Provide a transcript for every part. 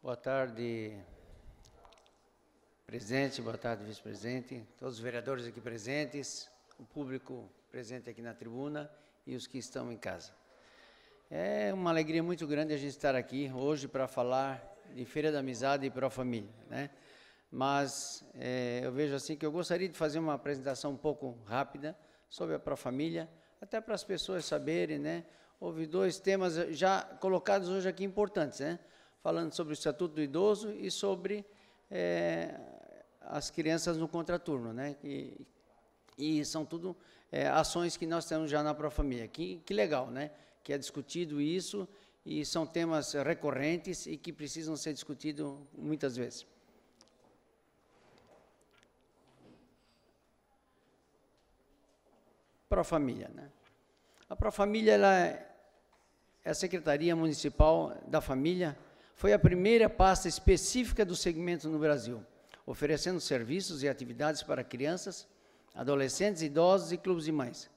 Boa tarde, presidente, boa tarde, vice-presidente, todos os vereadores aqui presentes, o público presente aqui na tribuna e os que estão em casa. É uma alegria muito grande a gente estar aqui hoje para falar de Feira da Amizade e para família, né? Mas é, eu vejo assim que eu gostaria de fazer uma apresentação um pouco rápida sobre a família, até para as pessoas saberem, né? Houve dois temas já colocados hoje aqui importantes, né? falando sobre o Estatuto do Idoso e sobre é, as crianças no contraturno, né? E, e são tudo é, ações que nós temos já na Profamília. Que, que legal, né? Que é discutido isso e são temas recorrentes e que precisam ser discutidos muitas vezes. Profamília, né? A Profamília ela é, é a Secretaria Municipal da Família, foi a primeira pasta específica do segmento no Brasil, oferecendo serviços e atividades para crianças, adolescentes, idosos e clubes de mães.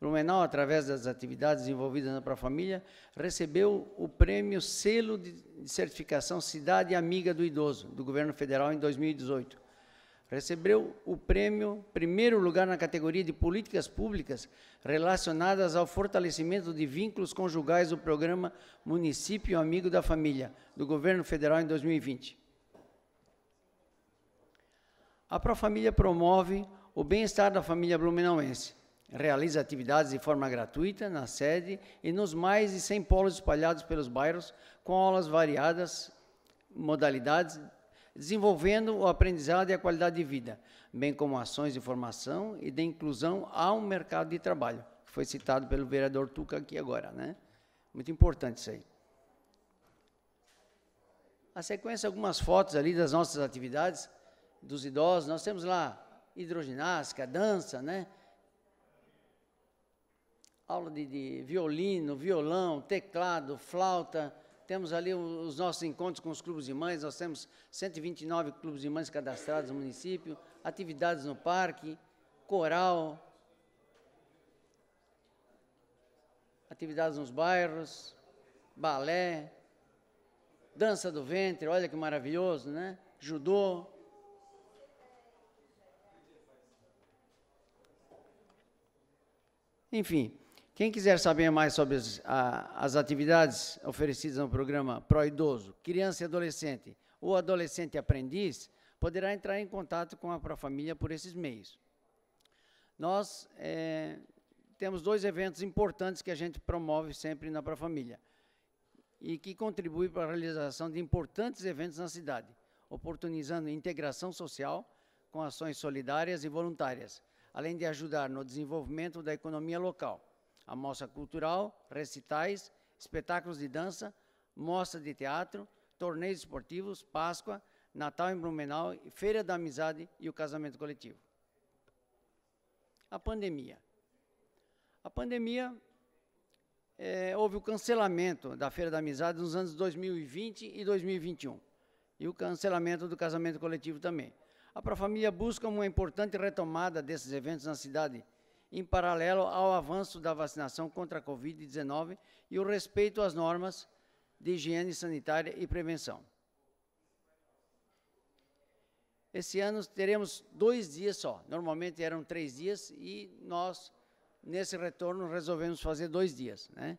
Blumenau, através das atividades envolvidas na Pró-Família, recebeu o prêmio Selo de Certificação Cidade Amiga do Idoso, do Governo Federal, em 2018 recebeu o prêmio primeiro lugar na categoria de políticas públicas relacionadas ao fortalecimento de vínculos conjugais do programa Município Amigo da Família do governo federal em 2020. A Profamília promove o bem-estar da família blumenauense. Realiza atividades de forma gratuita na sede e nos mais de 100 polos espalhados pelos bairros, com aulas variadas, modalidades desenvolvendo o aprendizado e a qualidade de vida, bem como ações de formação e de inclusão ao mercado de trabalho, que foi citado pelo vereador Tuca aqui agora, né? Muito importante isso aí. A sequência, algumas fotos ali das nossas atividades, dos idosos. Nós temos lá hidroginástica, dança, né? Aula de, de violino, violão, teclado, flauta, temos ali os nossos encontros com os clubes de mães, nós temos 129 clubes de mães cadastrados no município, atividades no parque, coral, atividades nos bairros, balé, dança do ventre, olha que maravilhoso, né? Judô. Enfim, quem quiser saber mais sobre as, a, as atividades oferecidas no programa Pro idoso Criança e Adolescente ou Adolescente Aprendiz, poderá entrar em contato com a Pro família por esses meios. Nós é, temos dois eventos importantes que a gente promove sempre na Pro família e que contribui para a realização de importantes eventos na cidade, oportunizando integração social com ações solidárias e voluntárias, além de ajudar no desenvolvimento da economia local mostra cultural, recitais, espetáculos de dança, mostra de teatro, torneios esportivos, Páscoa, Natal em Blumenau, Feira da Amizade e o casamento coletivo. A pandemia. A pandemia, é, houve o cancelamento da Feira da Amizade nos anos 2020 e 2021, e o cancelamento do casamento coletivo também. A Profamília busca uma importante retomada desses eventos na cidade em paralelo ao avanço da vacinação contra a Covid-19 e o respeito às normas de higiene sanitária e prevenção. Esse ano teremos dois dias só, normalmente eram três dias e nós, nesse retorno, resolvemos fazer dois dias. Né?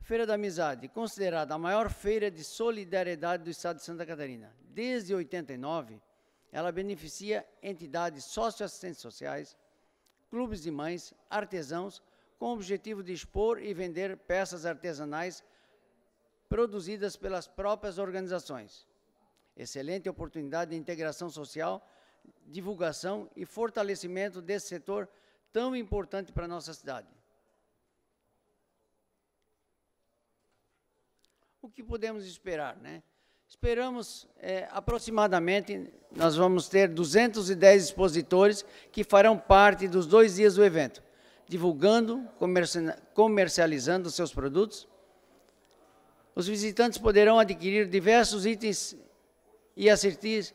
Feira da Amizade, considerada a maior feira de solidariedade do estado de Santa Catarina. Desde 89, ela beneficia entidades socioassistentes sociais, clubes de mães, artesãos, com o objetivo de expor e vender peças artesanais produzidas pelas próprias organizações. Excelente oportunidade de integração social, divulgação e fortalecimento desse setor tão importante para a nossa cidade. O que podemos esperar, né? Esperamos, é, aproximadamente, nós vamos ter 210 expositores que farão parte dos dois dias do evento, divulgando, comercializando seus produtos. Os visitantes poderão adquirir diversos itens e assistir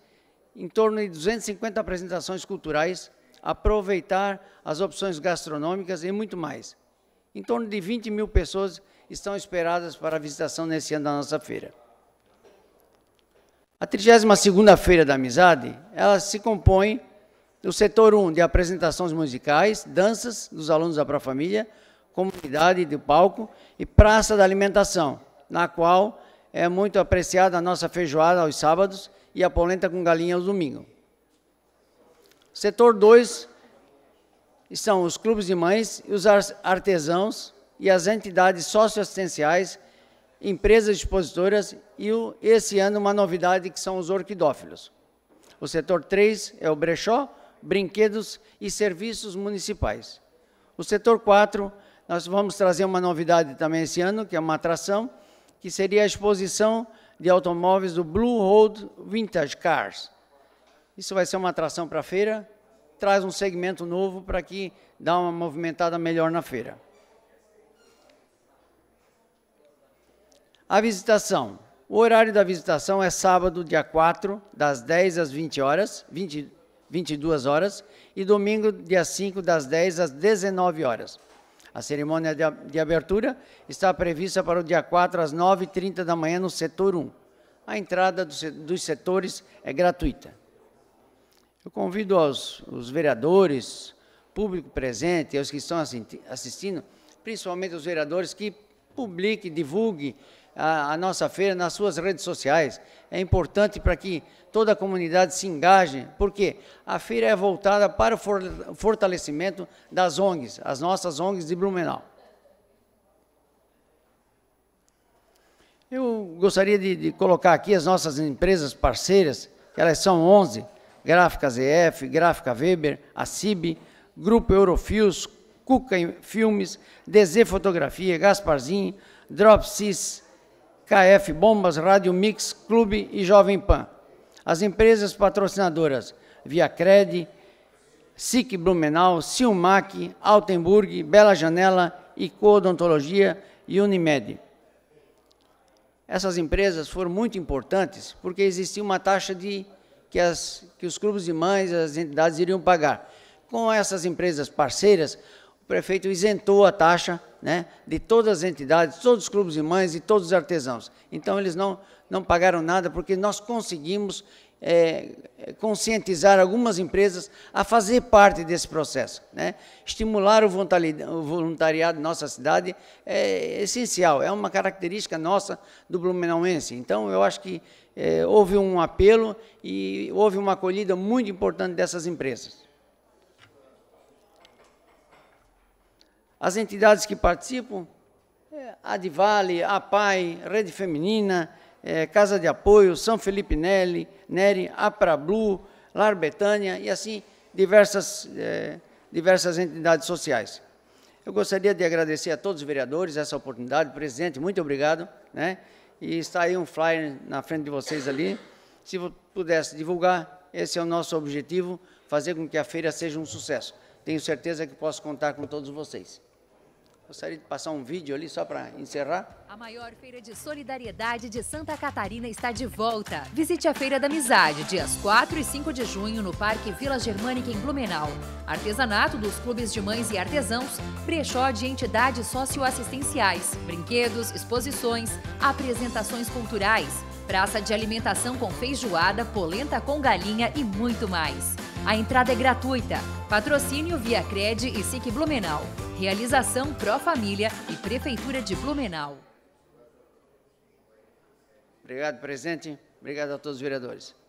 em torno de 250 apresentações culturais, aproveitar as opções gastronômicas e muito mais. Em torno de 20 mil pessoas estão esperadas para a visitação nesse ano da nossa feira. A 32 feira da Amizade, ela se compõe do setor 1 de apresentações musicais, danças dos alunos da própria família comunidade de palco e praça da alimentação, na qual é muito apreciada a nossa feijoada aos sábados e a polenta com galinha aos domingos. Setor 2 são os clubes de mães e os artesãos e as entidades socioassistenciais empresas expositoras e o, esse ano uma novidade que são os orquidófilos. O setor 3 é o brechó, brinquedos e serviços municipais. O setor 4, nós vamos trazer uma novidade também esse ano, que é uma atração, que seria a exposição de automóveis do Blue Road Vintage Cars. Isso vai ser uma atração para a feira, traz um segmento novo para que dá uma movimentada melhor na feira. A visitação. O horário da visitação é sábado, dia 4, das 10 às 20 horas, 20, 22 horas, e domingo, dia 5, das 10 às 19 horas. A cerimônia de, de abertura está prevista para o dia 4 às 9h30 da manhã no setor 1. A entrada do, dos setores é gratuita. Eu convido aos, os vereadores, público presente, aos que estão assistindo, principalmente os vereadores, que publiquem, divulguem, a, a nossa feira nas suas redes sociais. É importante para que toda a comunidade se engaje, porque a feira é voltada para o for, fortalecimento das ONGs, as nossas ONGs de Blumenau. Eu gostaria de, de, colocar aqui as nossas empresas parceiras, que elas são 11, Gráfica ZF, Gráfica Weber, a CIB, Grupo Eurofios, Cuca Filmes, DZ Fotografia, Gasparzinho, Dropsys, KF Bombas, Rádio Mix, Clube e Jovem Pan. As empresas patrocinadoras Viacred, SIC Blumenau, Silmac, Altenburg, Bela Janela, Icodontologia e Unimed. Essas empresas foram muito importantes porque existia uma taxa de que, as, que os clubes de mães, as entidades iriam pagar. Com essas empresas parceiras, o prefeito isentou a taxa né, de todas as entidades, todos os clubes de mães e todos os artesãos. Então, eles não, não pagaram nada, porque nós conseguimos é, é conscientizar algumas empresas a fazer parte desse processo. Né? Estimular o voluntariado de nossa cidade é essencial, é uma característica nossa do Blumenauense. Então, eu acho que é, houve um apelo e houve uma acolhida muito importante dessas empresas. as entidades que participam, é, Advale, APAI, Rede Feminina, é, Casa de Apoio, São Felipe Neri, Neri Aprablu, Lar Betânia e assim diversas, é, diversas entidades sociais. Eu gostaria de agradecer a todos os vereadores essa oportunidade. Presidente, muito obrigado. Né? E está aí um flyer na frente de vocês ali. Se pudesse divulgar, esse é o nosso objetivo, fazer com que a feira seja um sucesso. Tenho certeza que posso contar com todos vocês. Gostaria de passar um vídeo ali só para encerrar. A maior feira de solidariedade de Santa Catarina está de volta. Visite a Feira da Amizade, dias 4 e 5 de junho, no Parque Vila Germânica, em Blumenau. Artesanato dos clubes de mães e artesãos, brechó de entidades socioassistenciais, brinquedos, exposições, apresentações culturais, praça de alimentação com feijoada, polenta com galinha e muito mais. A entrada é gratuita. Patrocínio via Cred e SIC Blumenau. Realização Pro Família e Prefeitura de Blumenau. Obrigado, presidente. Obrigado a todos os vereadores.